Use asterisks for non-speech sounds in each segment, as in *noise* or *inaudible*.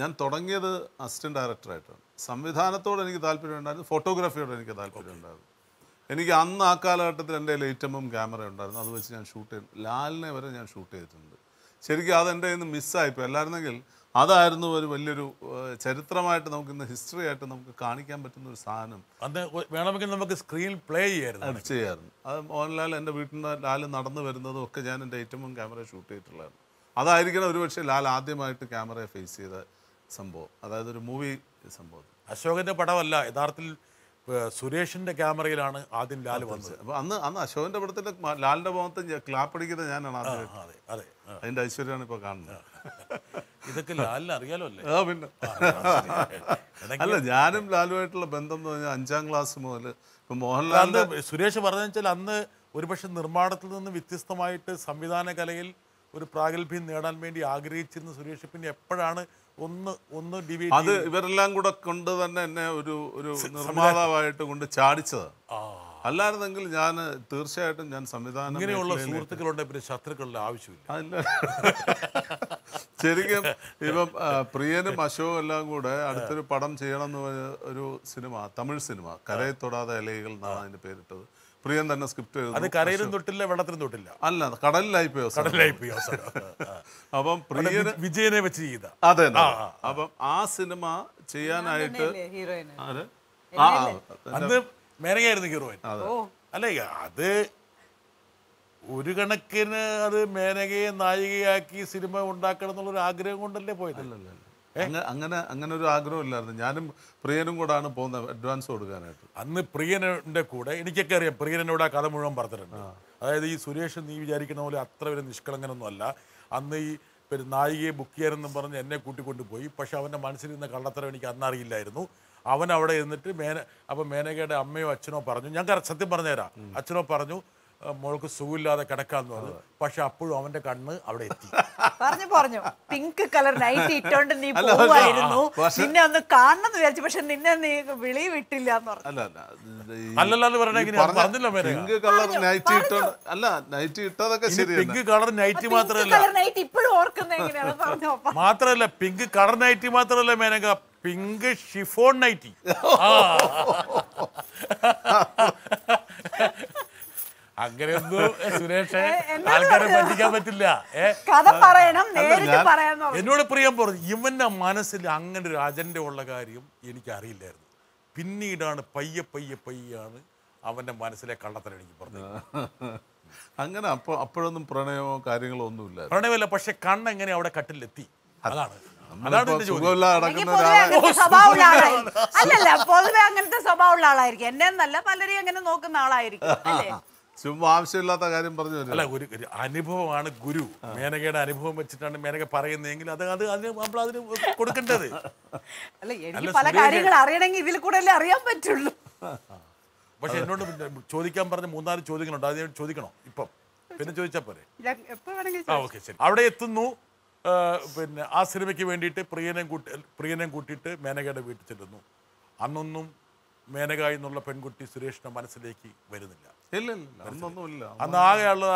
ഞാൻ തുടങ്ങിയത് അസിസ്റ്റന്റ് ഡയറക്ടറായിട്ടാണ് സംവിധാനത്തോട് എനിക്ക് ഉണ്ടായിരുന്നു ഫോട്ടോഗ്രാഫിയോട് എനിക്ക് ഉണ്ടായിരുന്നു എനിക്ക് അന്ന് ആ കാലഘട്ടത്തിൽ എൻ്റെ ലൈറ്റമ്പും ക്യാമറ ഉണ്ടായിരുന്നു അത് വെച്ച് ഞാൻ ഷൂട്ട് ചെയ്തു ലാലിനെ വരെ ഞാൻ ഷൂട്ട് ചെയ്തിട്ടുണ്ട് ശരിക്കും അതെൻ്റെ ഇന്ന് നിന്ന് മിസ്സായിപ്പോയി അല്ലായിരുന്നെങ്കിൽ അതായിരുന്നു ഒരു വലിയൊരു ചരിത്രമായിട്ട് നമുക്ക് ഇന്ന് ഹിസ്റ്ററി ആയിട്ട് നമുക്ക് കാണിക്കാൻ പറ്റുന്ന ഒരു സാധനം അന്ന് വേണമെങ്കിൽ നമുക്ക് സ്ക്രീൻ പ്ലേ ചെയ്യായിരുന്നു ചെയ്യായിരുന്നു അത് മോഹൻലാൽ എൻ്റെ വീട്ടിൽ നിന്ന് ലാൽ നടന്നു വരുന്നതും ഒക്കെ ഞാൻ എൻ്റെ ഏറ്റവും ക്യാമറ ഷൂട്ട് ചെയ്തിട്ടുള്ളതാണ് അതായിരിക്കണം ഒരുപക്ഷെ ലാൽ ആദ്യമായിട്ട് ക്യാമറയെ ഫേസ് ചെയ്ത സംഭവം അതായത് ഒരു മൂവി സംഭവം അശോകന്റെ പടമല്ല യഥാർത്ഥത്തിൽ സുരേഷിന്റെ ക്യാമറയിലാണ് ആദ്യം ലാൽ വന്നത് അപ്പോൾ അന്ന് അന്ന് അശോകന്റെ പടത്തിൽ ലാലിന്റെ മുഖത്ത് ക്ലാപ്പടിക്കുന്നത് ഞാനാണ് അതെ അതെ ഐശ്വര്യമാണ് ഇപ്പൊ കാണുന്നത് *laughs* ഇതൊക്കെ ലാലിന് അറിയാലോ അല്ലേ പിന്നെ അല്ല ഞാനും ലാലുമായിട്ടുള്ള ബന്ധം എന്ന് പറഞ്ഞാൽ അഞ്ചാം ക്ലാസ് മുതൽ ഇപ്പൊ മോഹൻലാലിൻ്റെ സുരേഷ് പറഞ്ഞാൽ അന്ന് ഒരുപക്ഷെ നിർമ്മാണത്തിൽ നിന്ന് വ്യത്യസ്തമായിട്ട് സംവിധാന കലയിൽ ഒരു പ്രാഗൽഭ്യം നേടാൻ വേണ്ടി ആഗ്രഹിച്ചിരുന്ന സുരേഷ് പിന്നെ എപ്പോഴാണ് ഒന്ന് ഒന്ന് ഡിവൈഡ് അത് ഇവരെല്ലാം കൂടെ കൊണ്ട് തന്നെ എന്നെ ഒരു ഒരു നിർമ്മാതാവായിട്ട് കൊണ്ട് ചാടിച്ചത് അല്ലായിരുന്നെങ്കിൽ ഞാൻ തീർച്ചയായിട്ടും ഞാൻ സംവിധാനം ഇങ്ങനെയുള്ള സുഹൃത്തുക്കളുണ്ട് പിന്നെ ശത്രുക്കളുടെ ആവശ്യമില്ല അല്ല ശരിക്കും ഇപ്പം പ്രിയനും അശോകും എല്ലാം കൂടെ അടുത്തൊരു പടം ചെയ്യണം എന്ന് പറഞ്ഞ ഒരു സിനിമ തമിഴ് സിനിമ കരയെ തൊടാതെ ഇലകൾ എന്നാണ് അതിൻ്റെ പേരിട്ടത് പ്രിയൻ തന്നെ സ്ക്രിപ്റ്റ് അത് കരയിലും തൊട്ടില്ല വെള്ളത്തിലും തൊട്ടില്ല അല്ല കടലിലായി പോയോ കടലിലായി പോയോ *laughs* അപ്പം പ്രിയ വിജയനെ വെച്ച് ചെയ്ത അതെ അപ്പം ആ സിനിമ ചെയ്യാനായിട്ട് അന്ന് മേനകയായിരുന്നു ഹീറോയിൻ അല്ലേ അത് ഒരു കണക്കിന് അത് മേനകയെ നായികയാക്കി സിനിമ ഉണ്ടാക്കണം എന്നുള്ള ഒരു ആഗ്രഹം കൊണ്ടല്ലേ പോയത് അങ്ങനെ അങ്ങനെ ഒരു ആഗ്രഹം ഇല്ലായിരുന്നു ഞാനും പ്രിയനും കൂടാണ് പോകുന്നത് അഡ്വാൻസ് കൊടുക്കാനായിട്ട് അന്ന് പ്രിയനന്റെ കൂടെ എനിക്കൊക്കെ അറിയാം പ്രിയനോട് ആ കഥ മുഴുവൻ പറഞ്ഞിട്ടുണ്ട് അതായത് ഈ സുരേഷ് നീ വിചാരിക്കുന്ന പോലെ അത്ര വലിയ നിഷ്കളങ്കനൊന്നും അല്ല അന്ന് ഈ പിന്നെ നായികയെ ബുക്ക് ചെയ്യാനെന്നും പറഞ്ഞ് എന്നെ കൂട്ടിക്കൊണ്ടുപോയി പക്ഷെ അവൻ്റെ മനസ്സിലിരുന്ന കള്ളത്തരം എനിക്ക് അന്നറിയില്ലായിരുന്നു അവൻ അവിടെ ഇരുന്നിട്ട് മേന അപ്പം മേനകയുടെ അമ്മയോ അച്ഛനോ പറഞ്ഞു ഞാൻ സത്യം പറഞ്ഞുതരാം അച്ഛനോ പറഞ്ഞു മോൾക്ക് സുഖമില്ലാതെ കിടക്കാന്ന് പറഞ്ഞു പക്ഷെ അപ്പോഴും അവന്റെ കണ്ണ് അവിടെ എത്തി പറഞ്ഞു പറഞ്ഞു പിങ്ക് കളർ നൈറ്റ് ഇട്ടോണ്ട് നീ പോവായിരുന്നു നിന്നെ ഒന്ന് കാണണം വിചാരിച്ചു പക്ഷെ നിന്നെ നീ വിളി വിട്ടില്ല പിങ്ക് കളർ നൈറ്റ് മാത്രമല്ല പിങ്ക് കളർ നൈറ്റ് മാത്രമല്ല Menaka pink chiffon nighty Suresh പറ്റിക്കാൻ പറ്റില്ല കഥ പറയണം എന്നോട് പ്രിയം പറഞ്ഞു ഇവന്റെ മനസ്സിൽ അങ്ങനെ ഒരു അജണ്ട ഉള്ള കാര്യം എനിക്ക് അറിയില്ലായിരുന്നു പിന്നീടാണ് പയ്യെ പയ്യെ പയ്യാണ് അവന്റെ മനസ്സിലെ കള്ളത്തരം എനിക്ക് പറഞ്ഞത് *laughs* അങ്ങനെ അപ്പൊ അപ്പോഴൊന്നും പ്രണയമോ കാര്യങ്ങളോ ഒന്നുമില്ല പ്രണയമല്ല പക്ഷെ കണ്ണ് എങ്ങനെ അവിടെ കട്ടിലെത്തി അതാണ് അല്ലല്ല പൊതുവെ അങ്ങനത്തെ സ്വഭാവമുള്ള ആളായിരിക്കും എന്നെ എന്നല്ല പലരെയും അങ്ങനെ നോക്കുന്ന ആളായിരിക്കും അല്ലേ *laughs* ചുമ്മാ ആവശ്യമില്ലാത്ത കാര്യം പറഞ്ഞു അല്ല ഒരു അനുഭവമാണ് ഗുരു മേനകയുടെ അനുഭവം വെച്ചിട്ടാണ് മേനക പറയുന്നതെങ്കിൽ അത് അത് അതിന് നമ്മൾ അതിന് കൊടുക്കേണ്ടത് അല്ല എനിക്ക് പല കാര്യങ്ങൾ അറിയണമെങ്കിൽ ഇതിൽ കൂടെ അറിയാൻ പറ്റുള്ളൂ പക്ഷെ എന്നോട് ചോദിക്കാൻ പറഞ്ഞ മൂന്നാല് ചോദിക്കുന്നുണ്ട് അതിനോട് ചോദിക്കണോ ഇപ്പം പിന്നെ ചോദിച്ചാൽ പോരെ ആ ഓക്കെ ശരി അവിടെ എത്തുന്നു പിന്നെ ആ സിനിമയ്ക്ക് വേണ്ടിയിട്ട് പ്രിയനെ കൂട്ടി പ്രിയനെ കൂട്ടിയിട്ട് മേനകയുടെ വീട്ടിൽ ചെല്ലുന്നു അന്നൊന്നും മേനക എന്നുള്ള പെൺകുട്ടി സുരേഷിന്റെ മനസ്സിലേക്ക് വരുന്നില്ല അന്ന് ആകെയുള്ള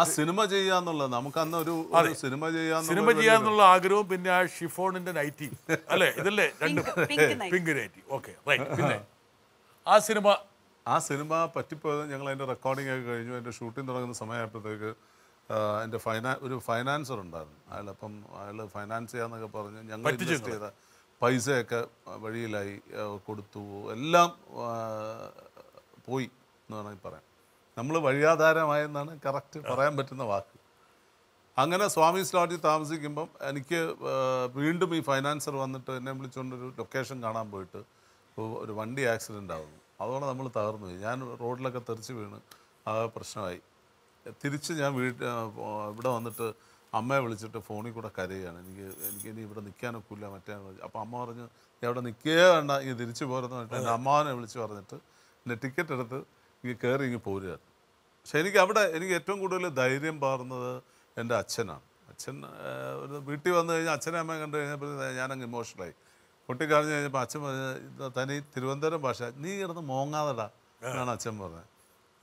ആ സിനിമ ചെയ്യാന്നുള്ള നമുക്ക് അന്ന് ഒരു സിനിമ ചെയ്യാൻ സിനിമ ചെയ്യാന്നുള്ള ആഗ്രഹവും പിന്നെ ആ ഷിഫോണിന്റെ നൈറ്റി അല്ലെ ഇതല്ലേ രണ്ടും പിങ്ക് നൈറ്റി ഓക്കെ റൈറ്റ് പിന്നെ ആ സിനിമ ആ സിനിമ പറ്റിപ്പോയത് ഞങ്ങൾ അതിന്റെ റെക്കോർഡിംഗ് ഒക്കെ കഴിഞ്ഞു അതിന്റെ ഷൂട്ടിംഗ് തുടങ്ങുന്ന സമയമായപ്പോഴത്തേക്ക് എന്റെ ഫൈനാ ഒരു ഫൈനാൻസർ ഉണ്ടായിരുന്നു അയാളപ്പം അപ്പം അയാൾ ഫൈനാൻസ് ചെയ്യാന്നൊക്കെ പറഞ്ഞ് ഞങ്ങൾ ഇൻവെസ്റ്റ് ചെയ്ത പൈസയൊക്കെ വഴിയിലായി കൊടുത്തു എല്ലാം പോയി എന്ന് വേണമെങ്കിൽ പറയാം നമ്മൾ വഴിയാധാരമായെന്നാണ് കറക്റ്റ് പറയാൻ പറ്റുന്ന വാക്ക് അങ്ങനെ സ്വാമി സ്ലോട്ടിൽ താമസിക്കുമ്പം എനിക്ക് വീണ്ടും ഈ ഫൈനാൻസർ വന്നിട്ട് എന്നെ വിളിച്ചുകൊണ്ടൊരു ലൊക്കേഷൻ കാണാൻ പോയിട്ട് ഒരു വണ്ടി ആക്സിഡൻ്റ് ആവുന്നു അതോടെ നമ്മൾ തകർന്നു പോയി ഞാൻ റോഡിലൊക്കെ തെറിച്ച് വീണ് ആ പ്രശ്നമായി തിരിച്ച് ഞാൻ വീട്ട് ഇവിടെ വന്നിട്ട് അമ്മയെ വിളിച്ചിട്ട് ഫോണിൽ കൂടെ കരയുകയാണ് എനിക്ക് എനിക്ക് ഇനി ഇവിടെ നിൽക്കാനൊക്കില്ല മറ്റേ അപ്പോൾ അമ്മ പറഞ്ഞു നീ അവിടെ നിൽക്കേ വേണ്ട ഇങ്ങനെ തിരിച്ചു പോരുന്ന പറഞ്ഞിട്ട് എൻ്റെ അമ്മാവനെ വിളിച്ച് പറഞ്ഞിട്ട് എൻ്റെ ടിക്കറ്റ് എടുത്ത് ഇങ്ങനെ കയറി ഇങ്ങനെ പോരുകയാണ് പക്ഷെ എനിക്ക് അവിടെ എനിക്ക് ഏറ്റവും കൂടുതൽ ധൈര്യം പാർന്നത് എൻ്റെ അച്ഛനാണ് അച്ഛൻ ഒരു വീട്ടിൽ വന്നു കഴിഞ്ഞാൽ അച്ഛനെ അമ്മയെ കണ്ടു കഴിഞ്ഞപ്പോൾ ഞാനങ്ങ് ഇമോഷണലായി കഴിഞ്ഞ് കഴിഞ്ഞപ്പോൾ അച്ഛൻ പറഞ്ഞു തനി തിരുവനന്തപുരം ഭാഷ നീ കിടന്ന് മോങ്ങാതടാ എന്നാണ് അച്ഛൻ പറഞ്ഞത്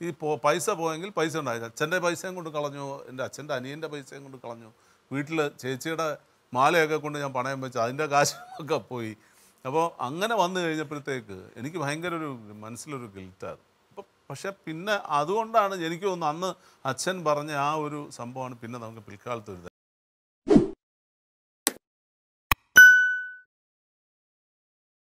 ഈ പൈസ പോയെങ്കിൽ പൈസ ഉണ്ടായില്ല അച്ഛൻ്റെ പൈസയും കൊണ്ട് കളഞ്ഞു എൻ്റെ അച്ഛൻ്റെ അനിയൻ്റെ പൈസയും കൊണ്ട് കളഞ്ഞു വീട്ടിൽ ചേച്ചിയുടെ മാലയൊക്കെ കൊണ്ട് ഞാൻ പണയം വെച്ചു അതിൻ്റെ കാശൊക്കെ പോയി അപ്പോൾ അങ്ങനെ വന്നു കഴിഞ്ഞപ്പോഴത്തേക്ക് എനിക്ക് ഭയങ്കര ഒരു മനസ്സിലൊരു ഗിൽറ്റായിരുന്നു അപ്പം പക്ഷേ പിന്നെ അതുകൊണ്ടാണ് എനിക്ക് തോന്നുന്നു അന്ന് അച്ഛൻ പറഞ്ഞ ആ ഒരു സംഭവമാണ് പിന്നെ നമുക്ക് പിൽക്കാലത്ത് ഒരു